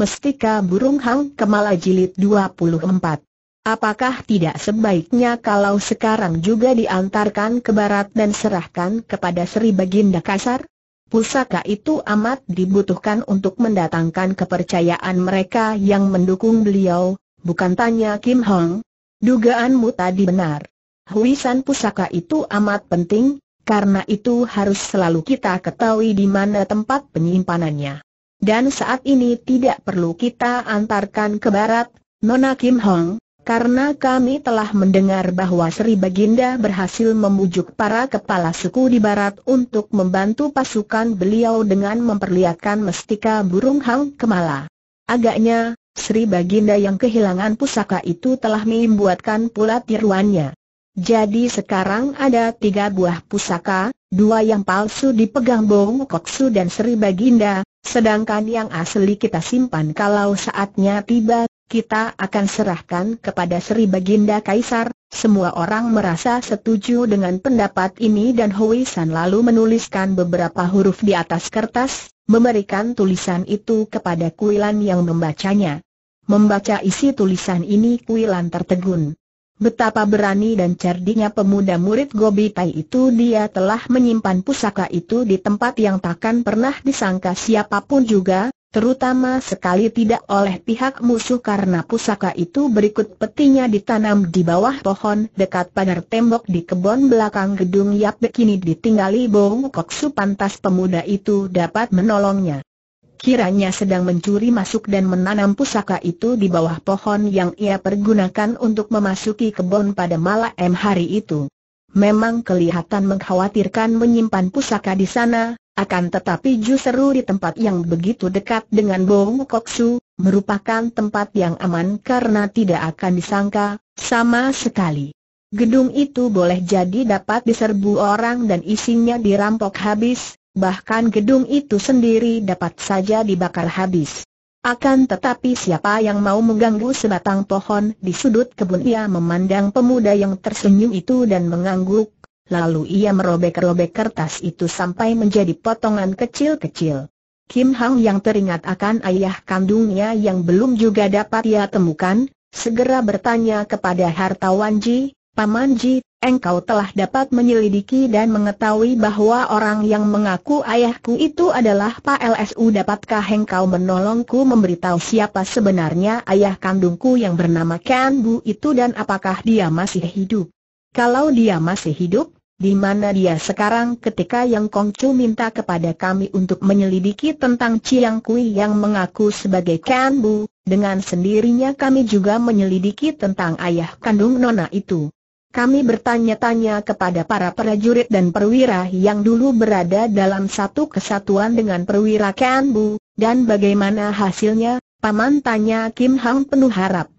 Mestika Burung Hang Kemala Jilid 24. Apakah tidak sebaiknya kalau sekarang juga diantarkan ke barat dan serahkan kepada Sri Baginda Kasar? Pusaka itu amat dibutuhkan untuk mendatangkan kepercayaan mereka yang mendukung beliau, bukan tanya Kim Hong. Dugaanmu tadi benar. Huisan pusaka itu amat penting, karena itu harus selalu kita ketahui di mana tempat penyimpanannya. Dan saat ini tidak perlu kita antarkan ke barat, Nona Kim Hong, karena kami telah mendengar bahwa Sri Baginda berhasil membujuk para kepala suku di barat untuk membantu pasukan beliau dengan memperlihatkan mestika burung hang kemala. Agaknya, Sri Baginda yang kehilangan pusaka itu telah membuatkan pula tiruannya. Jadi sekarang ada tiga buah pusaka, dua yang palsu dipegang Bong Koksu dan Sri Baginda, Sedangkan yang asli kita simpan kalau saatnya tiba, kita akan serahkan kepada Sri Baginda Kaisar. Semua orang merasa setuju dengan pendapat ini dan Hui San lalu menuliskan beberapa huruf di atas kertas, memberikan tulisan itu kepada Kuilan yang membacanya. Membaca isi tulisan ini Kuilan tertegun. Betapa berani dan cerdiknya pemuda murid Gobi Tai itu dia telah menyimpan pusaka itu di tempat yang takkan pernah disangka siapapun juga, terutama sekali tidak oleh pihak musuh karena pusaka itu berikut petinya ditanam di bawah pohon dekat pagar tembok di kebun belakang gedung Yap Bekini ditinggali Bong Supantas pantas pemuda itu dapat menolongnya kiranya sedang mencuri masuk dan menanam pusaka itu di bawah pohon yang ia pergunakan untuk memasuki kebun pada malam hari itu. Memang kelihatan mengkhawatirkan menyimpan pusaka di sana, akan tetapi justru di tempat yang begitu dekat dengan Bong Koksu, merupakan tempat yang aman karena tidak akan disangka, sama sekali. Gedung itu boleh jadi dapat diserbu orang dan isinya dirampok habis, bahkan gedung itu sendiri dapat saja dibakar habis. Akan tetapi siapa yang mau mengganggu sebatang pohon di sudut kebun ia memandang pemuda yang tersenyum itu dan mengangguk, lalu ia merobek-robek kertas itu sampai menjadi potongan kecil-kecil. Kim Hang yang teringat akan ayah kandungnya yang belum juga dapat ia temukan, segera bertanya kepada hartawan Ji, Paman Ji, engkau telah dapat menyelidiki dan mengetahui bahwa orang yang mengaku ayahku itu adalah Pak LSU dapatkah engkau menolongku memberitahu siapa sebenarnya ayah kandungku yang bernama Ken Bu itu dan apakah dia masih hidup? Kalau dia masih hidup, di mana dia sekarang ketika yang Kongcu minta kepada kami untuk menyelidiki tentang Chiang Kui yang mengaku sebagai Ken Bu, dengan sendirinya kami juga menyelidiki tentang ayah kandung Nona itu. Kami bertanya-tanya kepada para prajurit dan perwira yang dulu berada dalam satu kesatuan dengan perwira Kanbu, dan bagaimana hasilnya, paman tanya Kim Hang penuh harap.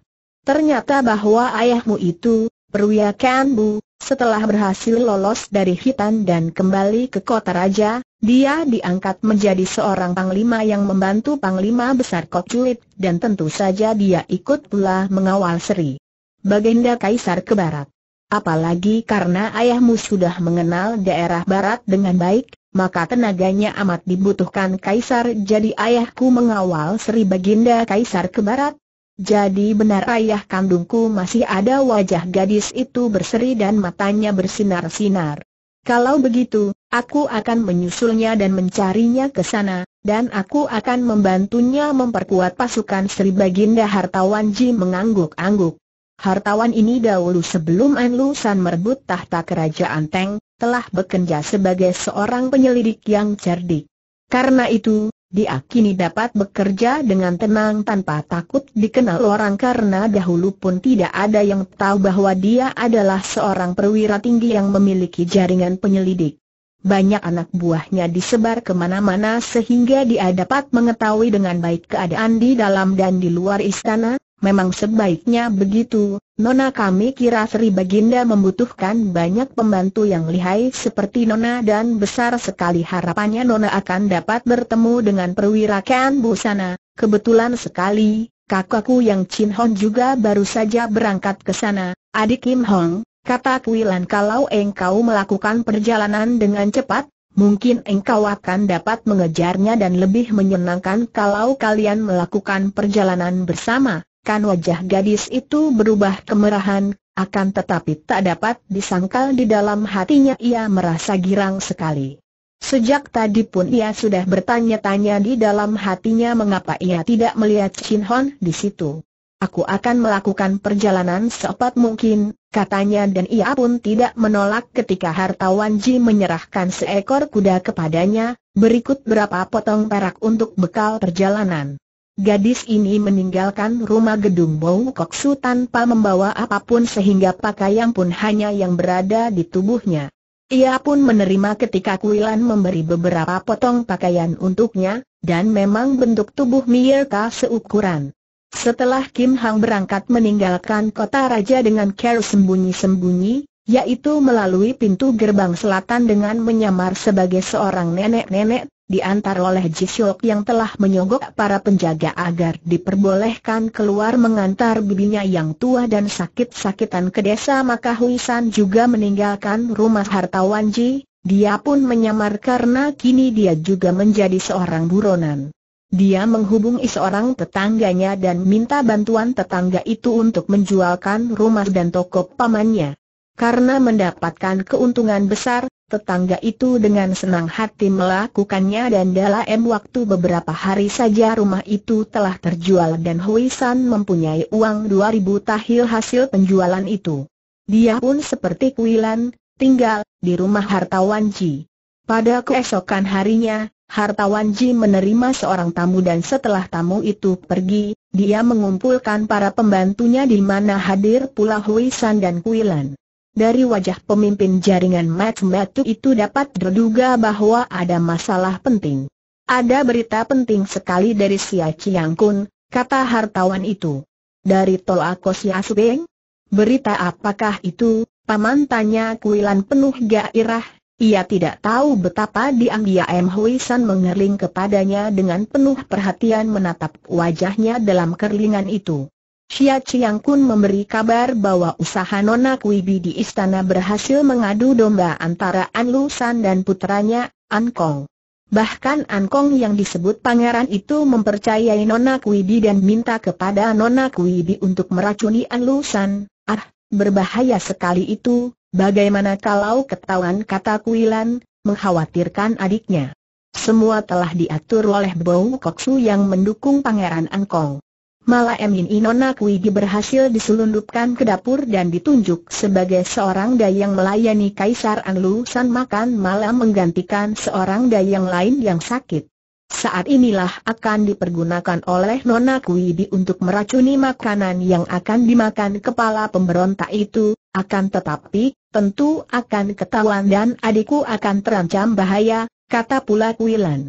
Ternyata bahwa ayahmu itu, perwira Kanbu, setelah berhasil lolos dari hitan dan kembali ke kota raja, dia diangkat menjadi seorang panglima yang membantu panglima besar Chulit dan tentu saja dia ikut pula mengawal Seri. baginda Kaisar ke barat. Apalagi karena ayahmu sudah mengenal daerah barat dengan baik, maka tenaganya amat dibutuhkan kaisar jadi ayahku mengawal Sri Baginda Kaisar ke barat. Jadi benar ayah kandungku masih ada wajah gadis itu berseri dan matanya bersinar-sinar. Kalau begitu, aku akan menyusulnya dan mencarinya ke sana, dan aku akan membantunya memperkuat pasukan Sri Baginda Hartawanji. mengangguk-angguk. Hartawan ini dahulu sebelum Anlu San merebut tahta kerajaan Teng, telah bekerja sebagai seorang penyelidik yang cerdik. Karena itu, dia kini dapat bekerja dengan tenang tanpa takut dikenal orang karena dahulu pun tidak ada yang tahu bahwa dia adalah seorang perwira tinggi yang memiliki jaringan penyelidik. Banyak anak buahnya disebar kemana-mana sehingga dia dapat mengetahui dengan baik keadaan di dalam dan di luar istana, Memang sebaiknya begitu, Nona kami kira Sri Baginda membutuhkan banyak pembantu yang lihai seperti Nona dan besar sekali harapannya Nona akan dapat bertemu dengan perwira Ken Busana. Kebetulan sekali, kakakku yang Chin Hong juga baru saja berangkat ke sana. Adik Kim Hong, kata Kuilan kalau engkau melakukan perjalanan dengan cepat, Mungkin engkau akan dapat mengejarnya dan lebih menyenangkan kalau kalian melakukan perjalanan bersama kan wajah gadis itu berubah kemerahan, akan tetapi tak dapat disangkal di dalam hatinya ia merasa girang sekali. Sejak tadi pun ia sudah bertanya-tanya di dalam hatinya mengapa ia tidak melihat Chin Hon di situ. Aku akan melakukan perjalanan seopat mungkin, katanya dan ia pun tidak menolak ketika hartawan Ji menyerahkan seekor kuda kepadanya, berikut berapa potong perak untuk bekal perjalanan. Gadis ini meninggalkan rumah gedung Bong Koksu tanpa membawa apapun sehingga pakaian pun hanya yang berada di tubuhnya. Ia pun menerima ketika Kuilan memberi beberapa potong pakaian untuknya, dan memang bentuk tubuh Mierka seukuran. Setelah Kim Hang berangkat meninggalkan kota raja dengan care sembunyi-sembunyi, yaitu melalui pintu gerbang selatan dengan menyamar sebagai seorang nenek-nenek diantar oleh Jisok yang telah menyogok para penjaga agar diperbolehkan keluar mengantar bibinya yang tua dan sakit-sakitan ke desa maka Huisan juga meninggalkan rumah hartawan Ji, dia pun menyamar karena kini dia juga menjadi seorang buronan. Dia menghubungi seorang tetangganya dan minta bantuan tetangga itu untuk menjualkan rumah dan toko pamannya. Karena mendapatkan keuntungan besar, Tetangga itu dengan senang hati melakukannya dan dalam waktu beberapa hari saja rumah itu telah terjual dan Hui San mempunyai uang 2000 tahil hasil penjualan itu. Dia pun seperti Kuilan, tinggal di rumah hartawan Ji. Pada keesokan harinya, hartawan Ji menerima seorang tamu dan setelah tamu itu pergi, dia mengumpulkan para pembantunya di mana hadir pula Hui San dan Kuilan. Dari wajah pemimpin jaringan Matu-Matu itu dapat diduga bahwa ada masalah penting. Ada berita penting sekali dari Sia Chiang Kun, kata hartawan itu. Dari Toako Sia Subeng? Berita apakah itu, paman tanya kuilan penuh gairah, ia tidak tahu betapa diam M. Hui San mengerling kepadanya dengan penuh perhatian menatap wajahnya dalam kerlingan itu. Xia Chiang Kun memberi kabar bahwa usaha Nona Kuibi di istana berhasil mengadu domba antara An Lu San dan putranya, An Kong. Bahkan An Kong yang disebut pangeran itu mempercayai Nona Kuibi dan minta kepada Nona Kuibi untuk meracuni An Lu San. Ah, berbahaya sekali itu, bagaimana kalau ketahuan kata Kuilan, mengkhawatirkan adiknya. Semua telah diatur oleh Bau Koksu yang mendukung pangeran An Kong malah Emin Inona Kuigi berhasil diselundupkan ke dapur dan ditunjuk sebagai seorang dayang melayani Kaisar Anlu San makan malam menggantikan seorang dayang lain yang sakit. Saat inilah akan dipergunakan oleh Nona untuk meracuni makanan yang akan dimakan kepala pemberontak itu, akan tetapi, tentu akan ketahuan dan adikku akan terancam bahaya, kata pula Kuilan.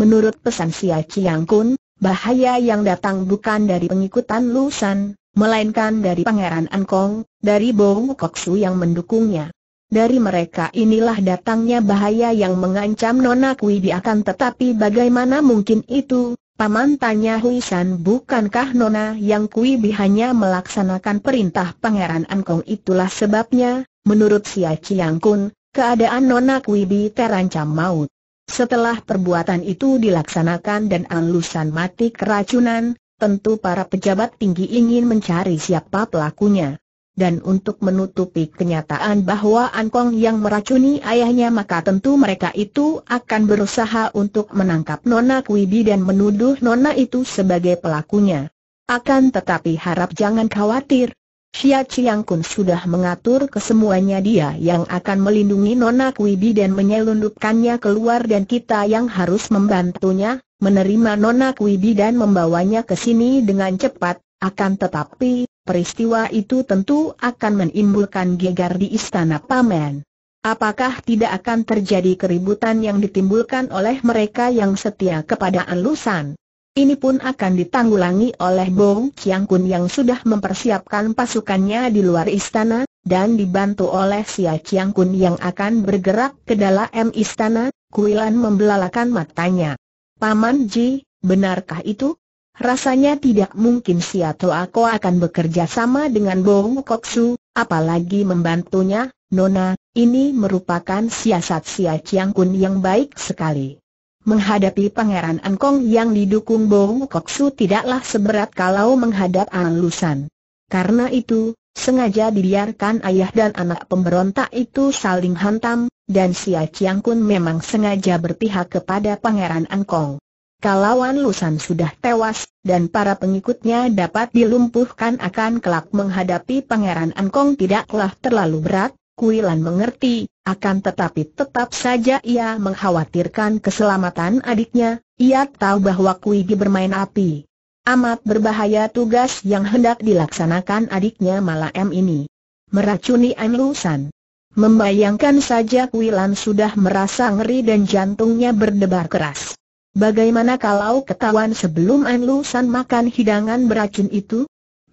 Menurut pesan Sia Chiang Kun, Bahaya yang datang bukan dari pengikutan Lusan, melainkan dari Pangeran Ankong, dari Bong Koksu yang mendukungnya. Dari mereka inilah datangnya bahaya yang mengancam Nona Kui akan tetapi bagaimana mungkin itu, Paman tanya Hui San, bukankah Nona yang Kui Bi hanya melaksanakan perintah Pangeran Ankong itulah sebabnya, menurut Sia Chiang Kun, keadaan Nona Kui terancam maut. Setelah perbuatan itu dilaksanakan dan alusan mati keracunan, tentu para pejabat tinggi ingin mencari siapa pelakunya. Dan untuk menutupi kenyataan bahwa Ankong yang meracuni ayahnya maka tentu mereka itu akan berusaha untuk menangkap Nona Kuibi dan menuduh Nona itu sebagai pelakunya. Akan tetapi harap jangan khawatir, Xia Chiang Kun sudah mengatur kesemuanya dia yang akan melindungi Nona Kui dan menyelundupkannya keluar dan kita yang harus membantunya, menerima Nona Kui dan membawanya ke sini dengan cepat, akan tetapi, peristiwa itu tentu akan menimbulkan gegar di istana paman. Apakah tidak akan terjadi keributan yang ditimbulkan oleh mereka yang setia kepada Anlusan? Ini pun akan ditanggulangi oleh Bong Kiang Kun yang sudah mempersiapkan pasukannya di luar istana, dan dibantu oleh Sia Kiang Kun yang akan bergerak ke dalam istana, Kuilan membelalakan matanya. Paman Ji, benarkah itu? Rasanya tidak mungkin Sia Toako akan bekerja sama dengan Bong Koksu, apalagi membantunya, Nona, ini merupakan siasat Sia Kiang Kun yang baik sekali. Menghadapi Pangeran Angkong yang didukung Bowu Koksu tidaklah seberat kalau menghadap Alusan. Karena itu, sengaja dibiarkan ayah dan anak pemberontak itu saling hantam, dan Sia Chiang Kun memang sengaja berpihak kepada Pangeran Angkong. Kalau Lusan sudah tewas, dan para pengikutnya dapat dilumpuhkan akan kelak menghadapi Pangeran Angkong tidaklah terlalu berat, Kuilan mengerti, akan tetapi tetap saja ia mengkhawatirkan keselamatan adiknya, ia tahu bahwa Kuigi bermain api. Amat berbahaya tugas yang hendak dilaksanakan adiknya malah M ini. Meracuni An Lusan. Membayangkan saja Kuilan sudah merasa ngeri dan jantungnya berdebar keras. Bagaimana kalau ketahuan sebelum An Lusan makan hidangan beracun itu?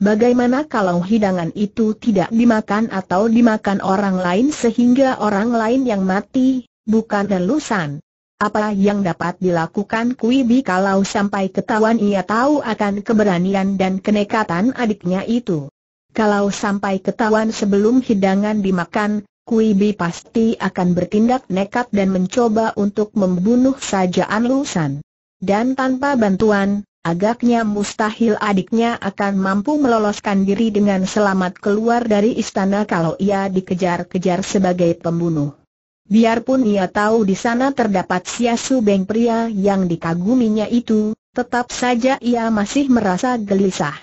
Bagaimana kalau hidangan itu tidak dimakan atau dimakan orang lain sehingga orang lain yang mati, bukan lelusan? Apa yang dapat dilakukan Kuibi kalau sampai ketahuan ia tahu akan keberanian dan kenekatan adiknya itu? Kalau sampai ketahuan sebelum hidangan dimakan, Kuibi pasti akan bertindak nekat dan mencoba untuk membunuh saja Anlusan. Dan tanpa bantuan, Agaknya mustahil adiknya akan mampu meloloskan diri dengan selamat keluar dari istana kalau ia dikejar-kejar sebagai pembunuh. Biarpun ia tahu di sana terdapat Siasu Beng pria yang dikaguminya itu, tetap saja ia masih merasa gelisah.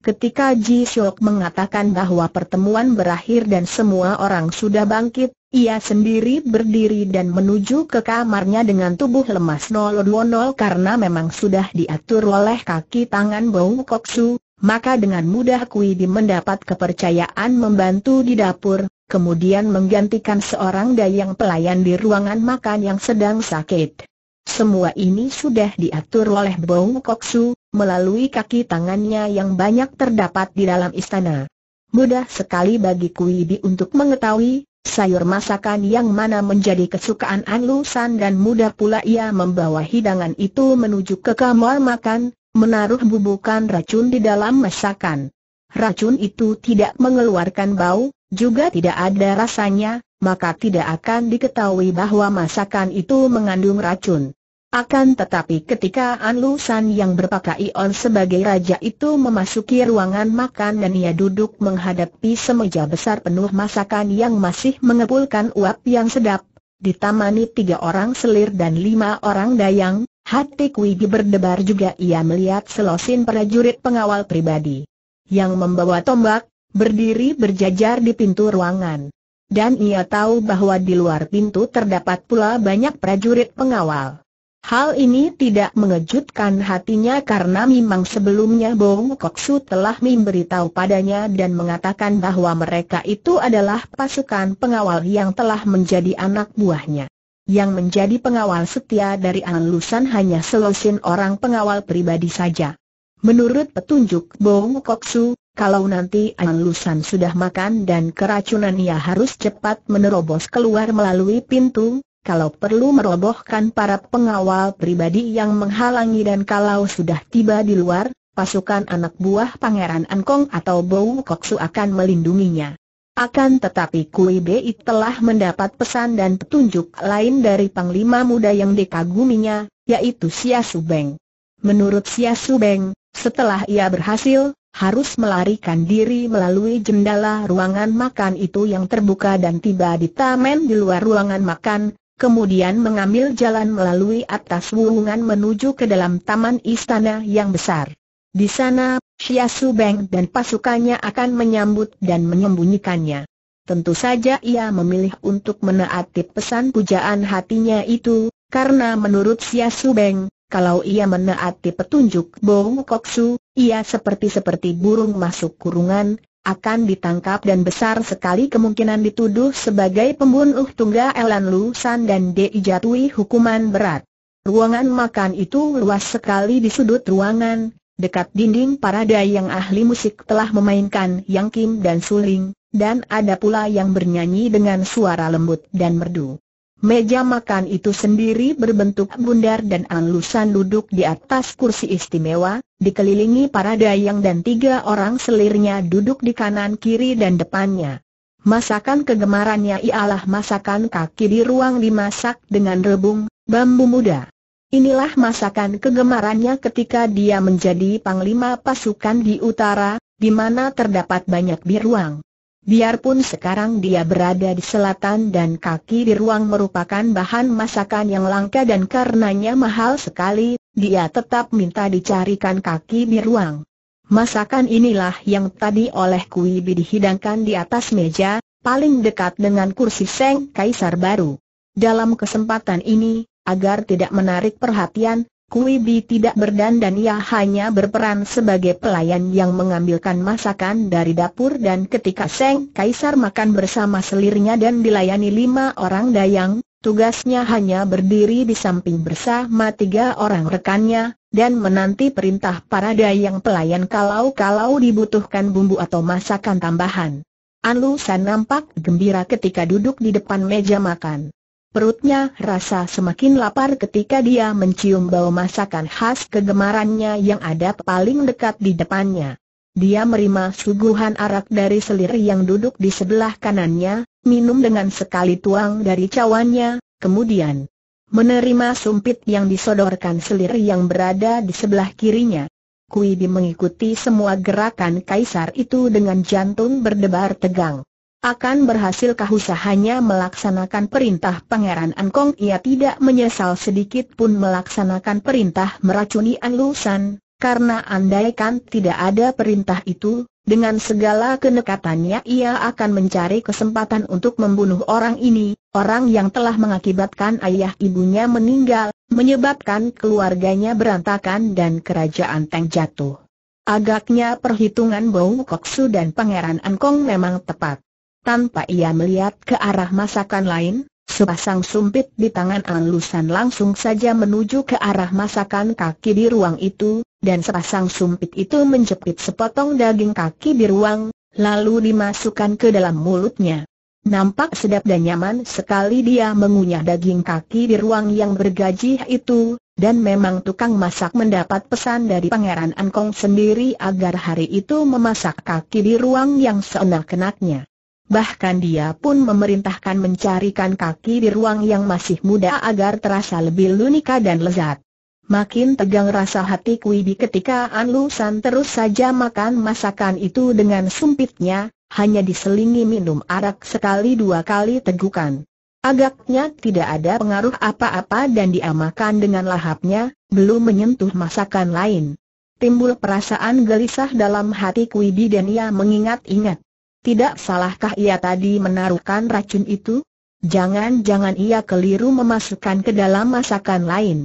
Ketika Ji Shok mengatakan bahwa pertemuan berakhir dan semua orang sudah bangkit, ia sendiri berdiri dan menuju ke kamarnya dengan tubuh lemas 020 karena memang sudah diatur oleh kaki tangan Bau Koksu, maka dengan mudah Kui Di mendapat kepercayaan membantu di dapur, kemudian menggantikan seorang dayang pelayan di ruangan makan yang sedang sakit. Semua ini sudah diatur oleh Bong Koksu, melalui kaki tangannya yang banyak terdapat di dalam istana. Mudah sekali bagi Kuibi untuk mengetahui, sayur masakan yang mana menjadi kesukaan Anlu San dan mudah pula ia membawa hidangan itu menuju ke kamar makan, menaruh bubukan racun di dalam masakan. Racun itu tidak mengeluarkan bau, juga tidak ada rasanya, maka tidak akan diketahui bahwa masakan itu mengandung racun. Akan tetapi ketika An Lu San yang berpakaian on sebagai raja itu memasuki ruangan makan dan ia duduk menghadapi semeja besar penuh masakan yang masih mengepulkan uap yang sedap, ditamani tiga orang selir dan lima orang dayang, hati Kuigi berdebar juga ia melihat selosin prajurit pengawal pribadi yang membawa tombak, berdiri berjajar di pintu ruangan. Dan ia tahu bahwa di luar pintu terdapat pula banyak prajurit pengawal. Hal ini tidak mengejutkan hatinya karena memang sebelumnya Bong Koksu telah memberitahu padanya dan mengatakan bahwa mereka itu adalah pasukan pengawal yang telah menjadi anak buahnya. Yang menjadi pengawal setia dari An hanya selusin orang pengawal pribadi saja. Menurut petunjuk Bong Koksu, kalau nanti An sudah makan dan keracunan ia harus cepat menerobos keluar melalui pintu, kalau perlu merobohkan para pengawal pribadi yang menghalangi dan kalau sudah tiba di luar, pasukan anak buah Pangeran Ankong atau Bowu Koksu akan melindunginya. Akan tetapi Kui Bei telah mendapat pesan dan petunjuk lain dari Panglima Muda yang dikaguminya, yaitu Xia Subeng. Menurut Xia Subeng, setelah ia berhasil, harus melarikan diri melalui jendela ruangan makan itu yang terbuka dan tiba di taman di luar ruangan makan, kemudian mengambil jalan melalui atas wuungan menuju ke dalam taman istana yang besar. Di sana, Xia Su Beng dan pasukannya akan menyambut dan menyembunyikannya. Tentu saja ia memilih untuk menaati pesan pujaan hatinya itu, karena menurut Xia Su Beng, kalau ia menaati petunjuk Bong Koksu, ia seperti-seperti burung masuk kurungan, akan ditangkap dan besar sekali kemungkinan dituduh sebagai pembunuh tunggal Elan Lusan dan dijatuhi hukuman berat. Ruangan makan itu luas sekali di sudut ruangan, dekat dinding para dayang ahli musik telah memainkan yang kim dan suling, dan ada pula yang bernyanyi dengan suara lembut dan merdu. Meja makan itu sendiri berbentuk bundar dan anlusan duduk di atas kursi istimewa, dikelilingi para dayang dan tiga orang selirnya duduk di kanan kiri dan depannya. Masakan kegemarannya ialah masakan kaki di ruang dimasak dengan rebung, bambu muda. Inilah masakan kegemarannya ketika dia menjadi panglima pasukan di utara, di mana terdapat banyak biruang. Biarpun sekarang dia berada di selatan dan kaki di ruang merupakan bahan masakan yang langka dan karenanya mahal sekali, dia tetap minta dicarikan kaki di ruang. Masakan inilah yang tadi oleh Kui Bi dihidangkan di atas meja, paling dekat dengan kursi Seng Kaisar baru. Dalam kesempatan ini, agar tidak menarik perhatian, Kui Bi tidak berdandan ia hanya berperan sebagai pelayan yang mengambilkan masakan dari dapur dan ketika Seng Kaisar makan bersama selirnya dan dilayani lima orang dayang, tugasnya hanya berdiri di samping bersama tiga orang rekannya, dan menanti perintah para dayang pelayan kalau-kalau dibutuhkan bumbu atau masakan tambahan. Anlu San nampak gembira ketika duduk di depan meja makan. Perutnya rasa semakin lapar ketika dia mencium bau masakan khas kegemarannya yang ada paling dekat di depannya. Dia merima suguhan arak dari selir yang duduk di sebelah kanannya, minum dengan sekali tuang dari cawannya, kemudian menerima sumpit yang disodorkan selir yang berada di sebelah kirinya. Kui mengikuti semua gerakan kaisar itu dengan jantung berdebar tegang. Akan berhasilkah usahanya melaksanakan perintah Pangeran Ankong? Ia tidak menyesal sedikit pun melaksanakan perintah meracuni Anlusan, karena andaikan tidak ada perintah itu, dengan segala kenekatannya ia akan mencari kesempatan untuk membunuh orang ini, orang yang telah mengakibatkan ayah ibunya meninggal, menyebabkan keluarganya berantakan dan kerajaan Teng jatuh. Agaknya perhitungan Bau Koksu dan Pangeran Ankong memang tepat. Tanpa ia melihat ke arah masakan lain, sepasang sumpit di tangan Alusan langsung saja menuju ke arah masakan kaki di ruang itu, dan sepasang sumpit itu menjepit sepotong daging kaki di ruang, lalu dimasukkan ke dalam mulutnya. Nampak sedap dan nyaman sekali dia mengunyah daging kaki di ruang yang bergaji itu, dan memang tukang masak mendapat pesan dari Pangeran Angkong sendiri agar hari itu memasak kaki di ruang yang seenak-enaknya bahkan dia pun memerintahkan mencarikan kaki di ruang yang masih muda agar terasa lebih lunika dan lezat. Makin tegang rasa hati Kuibi ketika An Lusan terus saja makan masakan itu dengan sumpitnya, hanya diselingi minum arak sekali dua kali tegukan. Agaknya tidak ada pengaruh apa-apa dan dia dengan lahapnya, belum menyentuh masakan lain. Timbul perasaan gelisah dalam hati Kuibi dan ia mengingat-ingat. Tidak salahkah ia tadi menaruhkan racun itu? Jangan-jangan ia keliru memasukkan ke dalam masakan lain.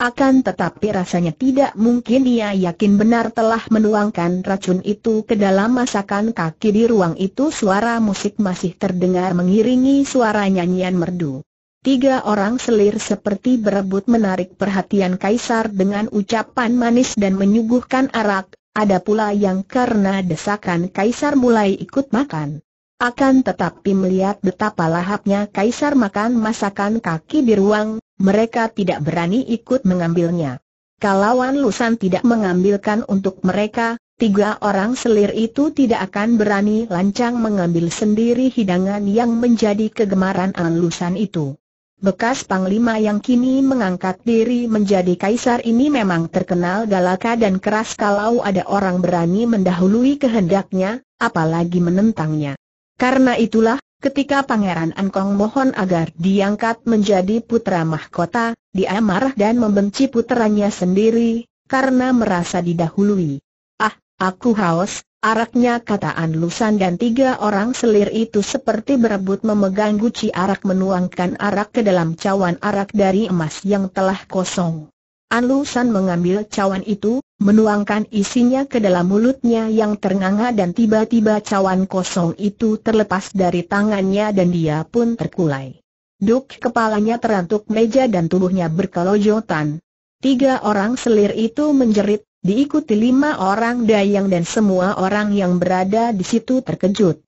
Akan tetapi rasanya tidak mungkin ia yakin benar telah menuangkan racun itu ke dalam masakan kaki di ruang itu suara musik masih terdengar mengiringi suara nyanyian merdu. Tiga orang selir seperti berebut menarik perhatian Kaisar dengan ucapan manis dan menyuguhkan arak, ada pula yang karena desakan kaisar mulai ikut makan. Akan tetapi melihat betapa lahapnya kaisar makan masakan kaki di ruang, mereka tidak berani ikut mengambilnya. Kalauan Lusan tidak mengambilkan untuk mereka, tiga orang selir itu tidak akan berani lancang mengambil sendiri hidangan yang menjadi kegemaran An Lusan itu. Bekas panglima yang kini mengangkat diri menjadi kaisar ini memang terkenal galak dan keras kalau ada orang berani mendahului kehendaknya, apalagi menentangnya. Karena itulah, ketika Pangeran Ankong mohon agar diangkat menjadi putra mahkota, dia marah dan membenci putranya sendiri, karena merasa didahului. Ah, aku haus, Araknya kataan Lusan dan tiga orang selir itu seperti berebut memegang guci arak menuangkan arak ke dalam cawan arak dari emas yang telah kosong. An Lusan mengambil cawan itu, menuangkan isinya ke dalam mulutnya yang ternganga dan tiba-tiba cawan kosong itu terlepas dari tangannya dan dia pun terkulai. Duk kepalanya terantuk meja dan tubuhnya berkelojotan. Tiga orang selir itu menjerit, diikuti lima orang dayang dan semua orang yang berada di situ terkejut.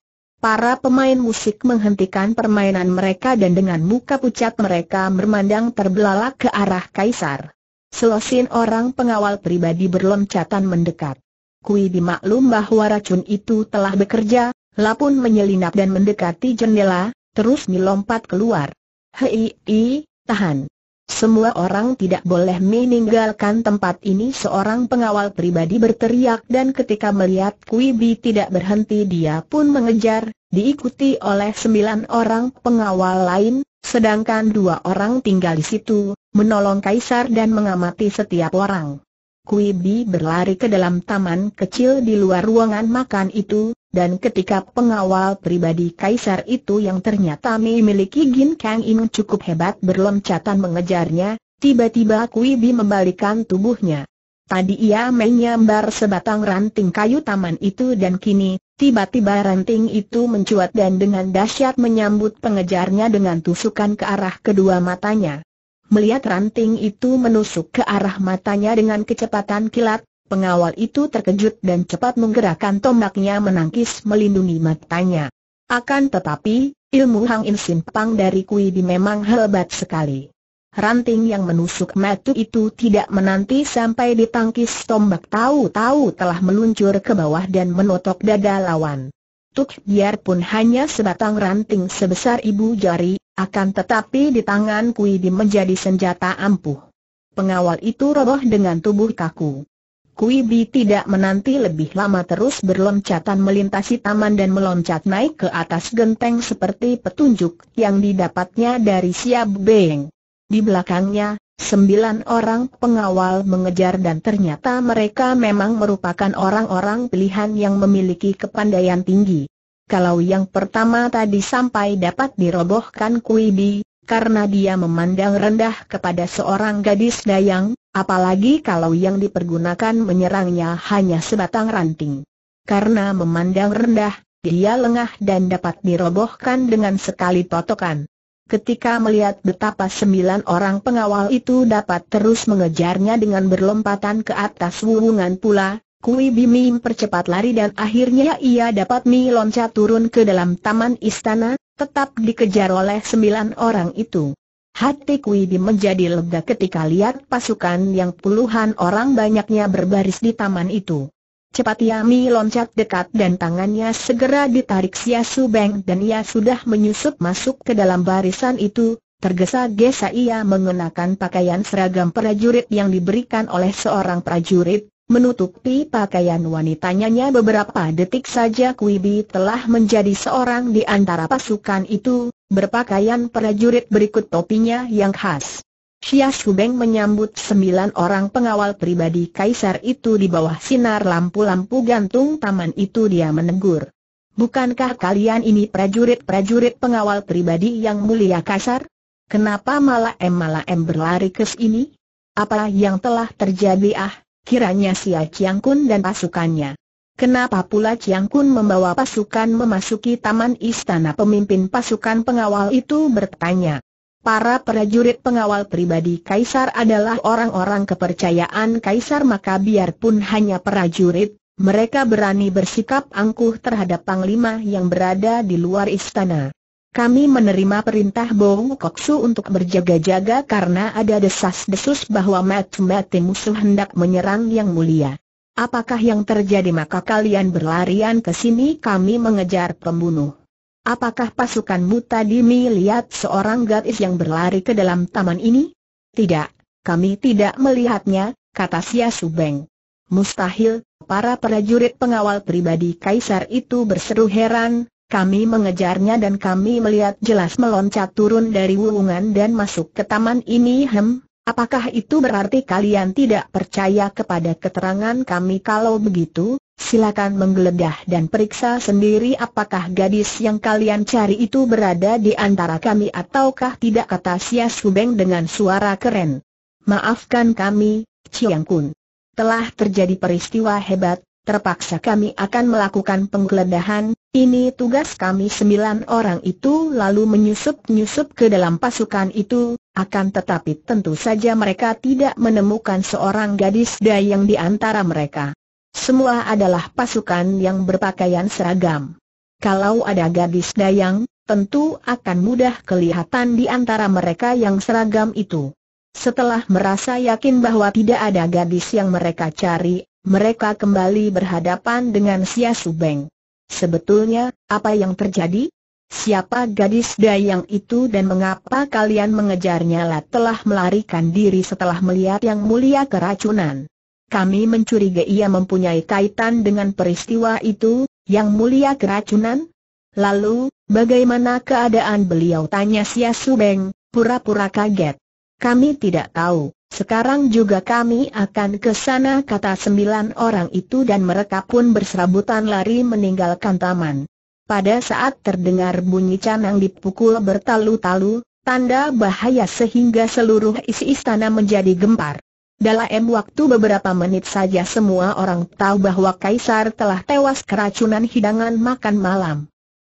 Para pemain musik menghentikan permainan mereka dan dengan muka pucat mereka memandang terbelalak ke arah kaisar. Selosin orang pengawal pribadi berloncatan mendekat. Kui dimaklum bahwa racun itu telah bekerja, Lapun menyelinap dan mendekati jendela, terus melompat keluar. Hei, i, tahan. Semua orang tidak boleh meninggalkan tempat ini Seorang pengawal pribadi berteriak dan ketika melihat Kui Bi tidak berhenti dia pun mengejar Diikuti oleh sembilan orang pengawal lain Sedangkan dua orang tinggal di situ Menolong Kaisar dan mengamati setiap orang Kui Bi berlari ke dalam taman kecil di luar ruangan makan itu dan ketika pengawal pribadi kaisar itu yang ternyata memiliki Gin Kang Im cukup hebat berloncatan mengejarnya, tiba-tiba Kui Bi membalikan tubuhnya. Tadi ia menyambar sebatang ranting kayu taman itu dan kini, tiba-tiba ranting itu mencuat dan dengan dahsyat menyambut pengejarnya dengan tusukan ke arah kedua matanya. Melihat ranting itu menusuk ke arah matanya dengan kecepatan kilat, Pengawal itu terkejut dan cepat menggerakkan tombaknya menangkis melindungi matanya. Akan tetapi, ilmu Hang In Simpang dari Kui Di memang hebat sekali. Ranting yang menusuk matu itu tidak menanti sampai ditangkis tombak tahu-tahu telah meluncur ke bawah dan menotok dada lawan. Tuk biarpun hanya sebatang ranting sebesar ibu jari, akan tetapi di tangan Kui Di menjadi senjata ampuh. Pengawal itu roboh dengan tubuh kaku. Kui Bi tidak menanti lebih lama terus berloncatan melintasi taman dan meloncat naik ke atas genteng seperti petunjuk yang didapatnya dari Siab Beng. Di belakangnya, sembilan orang pengawal mengejar dan ternyata mereka memang merupakan orang-orang pilihan yang memiliki kepandaian tinggi. Kalau yang pertama tadi sampai dapat dirobohkan Kui Bi, karena dia memandang rendah kepada seorang gadis dayang, apalagi kalau yang dipergunakan menyerangnya hanya sebatang ranting. Karena memandang rendah, dia lengah dan dapat dirobohkan dengan sekali totokan. Ketika melihat betapa sembilan orang pengawal itu dapat terus mengejarnya dengan berlompatan ke atas wuwungan pula, Kui Bimim percepat lari dan akhirnya ia dapat meloncat turun ke dalam taman istana, tetap dikejar oleh sembilan orang itu. Hati Kuidi menjadi lega ketika lihat pasukan yang puluhan orang banyaknya berbaris di taman itu. Cepat Yami loncat dekat dan tangannya segera ditarik Sia Su Beng dan ia sudah menyusup masuk ke dalam barisan itu, tergesa-gesa ia mengenakan pakaian seragam prajurit yang diberikan oleh seorang prajurit, menutupi pakaian wanitanya beberapa detik saja Kui telah menjadi seorang di antara pasukan itu, berpakaian prajurit berikut topinya yang khas. Xia Shubeng menyambut sembilan orang pengawal pribadi kaisar itu di bawah sinar lampu-lampu gantung taman itu dia menegur. Bukankah kalian ini prajurit-prajurit pengawal pribadi yang mulia kaisar? Kenapa malah em malah em berlari ke sini? Apa yang telah terjadi ah? kiranya Sia Chiang Kun dan pasukannya. Kenapa pula Chiang Kun membawa pasukan memasuki taman istana pemimpin pasukan pengawal itu bertanya. Para prajurit pengawal pribadi Kaisar adalah orang-orang kepercayaan Kaisar maka biarpun hanya prajurit, mereka berani bersikap angkuh terhadap Panglima yang berada di luar istana. Kami menerima perintah Bong Koksu untuk berjaga-jaga karena ada desas-desus bahwa mati-mati musuh hendak menyerang yang mulia. Apakah yang terjadi maka kalian berlarian ke sini kami mengejar pembunuh. Apakah pasukanmu tadi melihat seorang gadis yang berlari ke dalam taman ini? Tidak, kami tidak melihatnya, kata Sia Subeng. Mustahil, para prajurit pengawal pribadi kaisar itu berseru heran, kami mengejarnya dan kami melihat jelas meloncat turun dari wuungan dan masuk ke taman ini hem. Apakah itu berarti kalian tidak percaya kepada keterangan kami kalau begitu? Silakan menggeledah dan periksa sendiri apakah gadis yang kalian cari itu berada di antara kami ataukah tidak kata Sia Subeng dengan suara keren. Maafkan kami, Chiang Kun. Telah terjadi peristiwa hebat, terpaksa kami akan melakukan penggeledahan, ini tugas kami sembilan orang itu lalu menyusup-nyusup ke dalam pasukan itu, akan tetapi tentu saja mereka tidak menemukan seorang gadis dayang di antara mereka. Semua adalah pasukan yang berpakaian seragam. Kalau ada gadis dayang, tentu akan mudah kelihatan di antara mereka yang seragam itu. Setelah merasa yakin bahwa tidak ada gadis yang mereka cari, mereka kembali berhadapan dengan Sia Subeng. Sebetulnya, apa yang terjadi? Siapa gadis dayang itu dan mengapa kalian mengejarnya lah telah melarikan diri setelah melihat yang mulia keracunan. Kami mencurigai ia mempunyai kaitan dengan peristiwa itu, yang mulia keracunan? Lalu, bagaimana keadaan beliau tanya Sia Subeng, pura-pura kaget. Kami tidak tahu, sekarang juga kami akan ke sana kata sembilan orang itu dan mereka pun berserabutan lari meninggalkan taman. Pada saat terdengar bunyi canang dipukul bertalu-talu, tanda bahaya sehingga seluruh isi istana menjadi gempar. Dalam waktu beberapa menit saja semua orang tahu bahwa Kaisar telah tewas keracunan hidangan makan malam.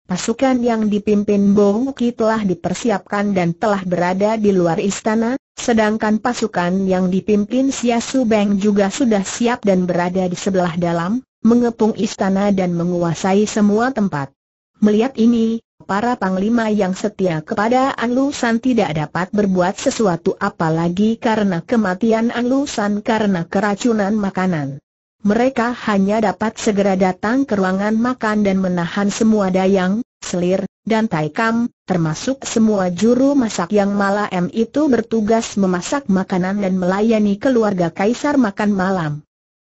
Pasukan yang dipimpin Bongki telah dipersiapkan dan telah berada di luar istana, Sedangkan pasukan yang dipimpin Sia Su Beng juga sudah siap dan berada di sebelah dalam, mengepung istana dan menguasai semua tempat. Melihat ini, para panglima yang setia kepada An Lusan tidak dapat berbuat sesuatu apalagi karena kematian An Lusan karena keracunan makanan. Mereka hanya dapat segera datang ke ruangan makan dan menahan semua dayang, selir, dan taikam, termasuk semua juru masak yang malam itu bertugas memasak makanan dan melayani keluarga kaisar makan malam.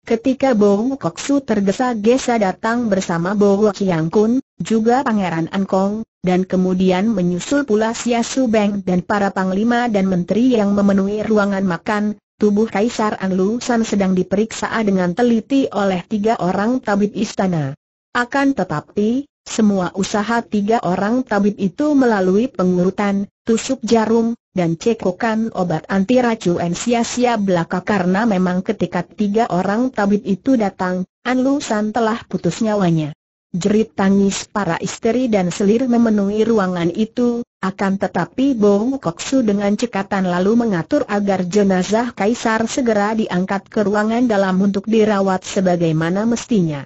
Ketika Bo Koksu tergesa-gesa datang bersama Bo Chiang Kun, juga Pangeran Ankong, dan kemudian menyusul pula Xia Su Beng dan para panglima dan menteri yang memenuhi ruangan makan, tubuh Kaisar Lu San sedang diperiksa dengan teliti oleh tiga orang tabib istana. Akan tetapi, semua usaha tiga orang tabib itu melalui pengurutan, tusuk jarum, dan cekokan obat anti racun sia-sia belaka karena memang ketika tiga orang tabib itu datang, An Lusan telah putus nyawanya. Jerit tangis para istri dan selir memenuhi ruangan itu, akan tetapi Bong Koksu dengan cekatan lalu mengatur agar jenazah Kaisar segera diangkat ke ruangan dalam untuk dirawat sebagaimana mestinya.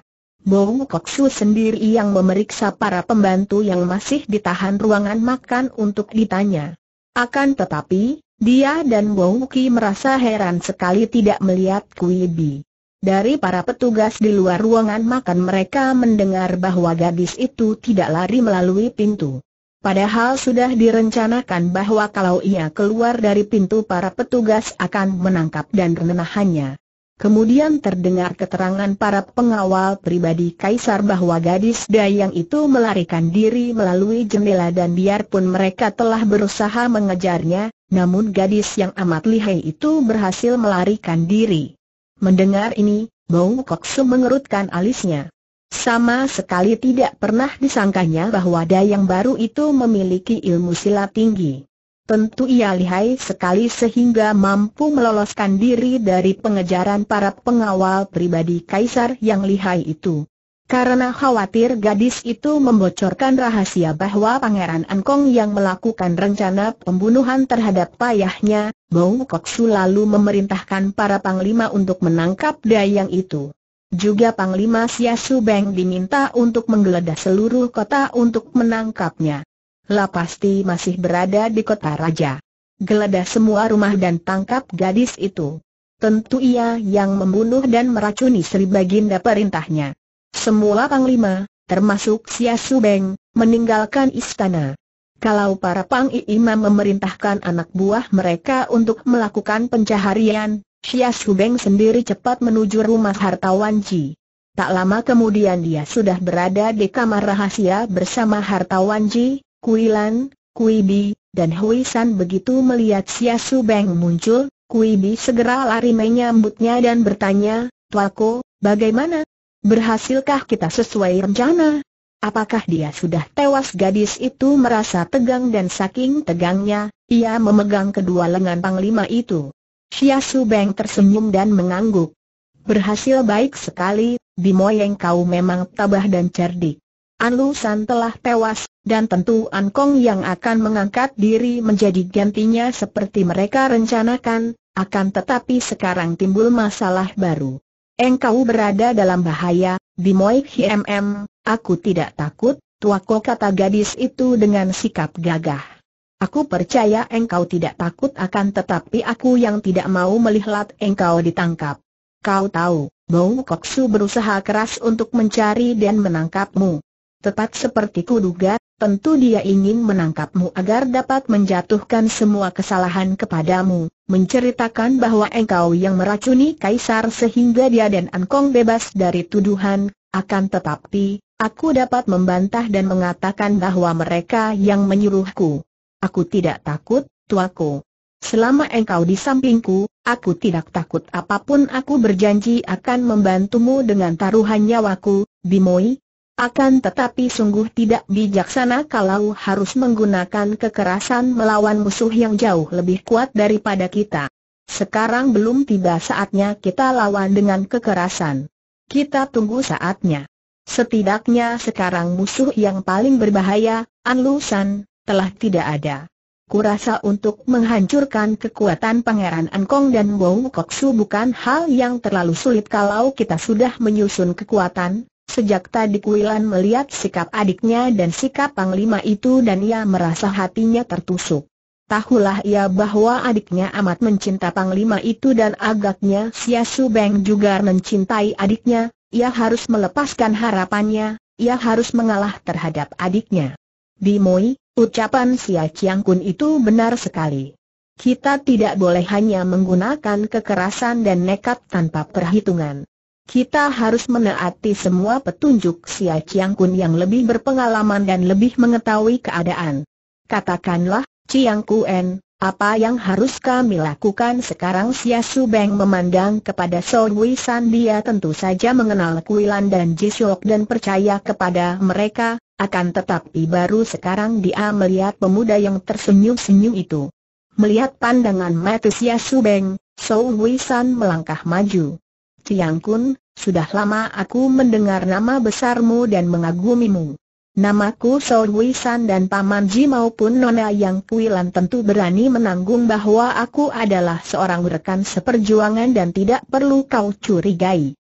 Bong Kok Su sendiri yang memeriksa para pembantu yang masih ditahan ruangan makan untuk ditanya. Akan tetapi, dia dan Wong Ki merasa heran sekali tidak melihat Kui Bi. Dari para petugas di luar ruangan makan mereka mendengar bahwa gadis itu tidak lari melalui pintu. Padahal sudah direncanakan bahwa kalau ia keluar dari pintu para petugas akan menangkap dan menahannya. Kemudian terdengar keterangan para pengawal pribadi Kaisar bahwa gadis Dayang itu melarikan diri melalui jendela dan biarpun mereka telah berusaha mengejarnya, namun gadis yang amat lihai itu berhasil melarikan diri. Mendengar ini, Bong Koksu mengerutkan alisnya. Sama sekali tidak pernah disangkanya bahwa Dayang baru itu memiliki ilmu silat tinggi. Tentu ia lihai sekali sehingga mampu meloloskan diri dari pengejaran para pengawal pribadi kaisar yang lihai itu. Karena khawatir gadis itu membocorkan rahasia bahwa Pangeran Angkong yang melakukan rencana pembunuhan terhadap payahnya, Bau Koksu lalu memerintahkan para panglima untuk menangkap dayang itu. Juga Panglima Siasu Beng diminta untuk menggeledah seluruh kota untuk menangkapnya lah pasti masih berada di kota raja. Geledah semua rumah dan tangkap gadis itu. Tentu ia yang membunuh dan meracuni Sri Baginda perintahnya. Semua panglima, termasuk Sia Subeng, meninggalkan istana. Kalau para pangi imam memerintahkan anak buah mereka untuk melakukan pencaharian, Sia Subeng sendiri cepat menuju rumah hartawan Ji. Tak lama kemudian dia sudah berada di kamar rahasia bersama hartawan Ji, Kuilan, Lan, Kui Bi, dan Huisan begitu melihat Sia Su Beng muncul, Kui Bi segera lari menyambutnya dan bertanya, Tuako, bagaimana? Berhasilkah kita sesuai rencana? Apakah dia sudah tewas gadis itu merasa tegang dan saking tegangnya, ia memegang kedua lengan panglima itu. Xia Su Beng tersenyum dan mengangguk. Berhasil baik sekali, Bimoyeng kau memang tabah dan cerdik. An Lu telah tewas, dan tentu An Kong yang akan mengangkat diri menjadi gantinya seperti mereka rencanakan, akan tetapi sekarang timbul masalah baru. Engkau berada dalam bahaya, Bimoy HMM, aku tidak takut, tuako kata gadis itu dengan sikap gagah. Aku percaya engkau tidak takut akan tetapi aku yang tidak mau melihat engkau ditangkap. Kau tahu, Bau Koksu berusaha keras untuk mencari dan menangkapmu. Tepat seperti kuduga, tentu dia ingin menangkapmu agar dapat menjatuhkan semua kesalahan kepadamu, menceritakan bahwa engkau yang meracuni kaisar sehingga dia dan Ankong bebas dari tuduhan, akan tetapi, aku dapat membantah dan mengatakan bahwa mereka yang menyuruhku. Aku tidak takut, tuaku. Selama engkau di sampingku, aku tidak takut apapun aku berjanji akan membantumu dengan taruhan nyawaku, Bimoi, akan tetapi sungguh tidak bijaksana kalau harus menggunakan kekerasan melawan musuh yang jauh lebih kuat daripada kita. Sekarang belum tiba saatnya kita lawan dengan kekerasan. Kita tunggu saatnya. Setidaknya sekarang musuh yang paling berbahaya, Anlusan, telah tidak ada. Kurasa untuk menghancurkan kekuatan Pangeran Kong dan Wong Koksu bukan hal yang terlalu sulit kalau kita sudah menyusun kekuatan, Sejak tadi Kuilan melihat sikap adiknya dan sikap Panglima itu dan ia merasa hatinya tertusuk. Tahulah ia bahwa adiknya amat mencinta Panglima itu dan agaknya Sia Su Beng juga mencintai adiknya, ia harus melepaskan harapannya, ia harus mengalah terhadap adiknya. Di Moi, ucapan Sia Chiang Kun itu benar sekali. Kita tidak boleh hanya menggunakan kekerasan dan nekat tanpa perhitungan. Kita harus menaati semua petunjuk Siak Chiang Kun yang lebih berpengalaman dan lebih mengetahui keadaan. Katakanlah, Chiang Kun. apa yang harus kami lakukan sekarang Sia Su Beng memandang kepada So Wei San dia tentu saja mengenal Kui Lan dan Ji Jisok dan percaya kepada mereka, akan tetapi baru sekarang dia melihat pemuda yang tersenyum-senyum itu. Melihat pandangan mata Sia Su Beng, Son Wei San melangkah maju. Tiang Kun, sudah lama aku mendengar nama besarmu dan mengagumimu. Namaku Sol Wisan dan Paman Ji maupun Nona Yang Lan tentu berani menanggung bahwa aku adalah seorang rekan seperjuangan dan tidak perlu kau curigai.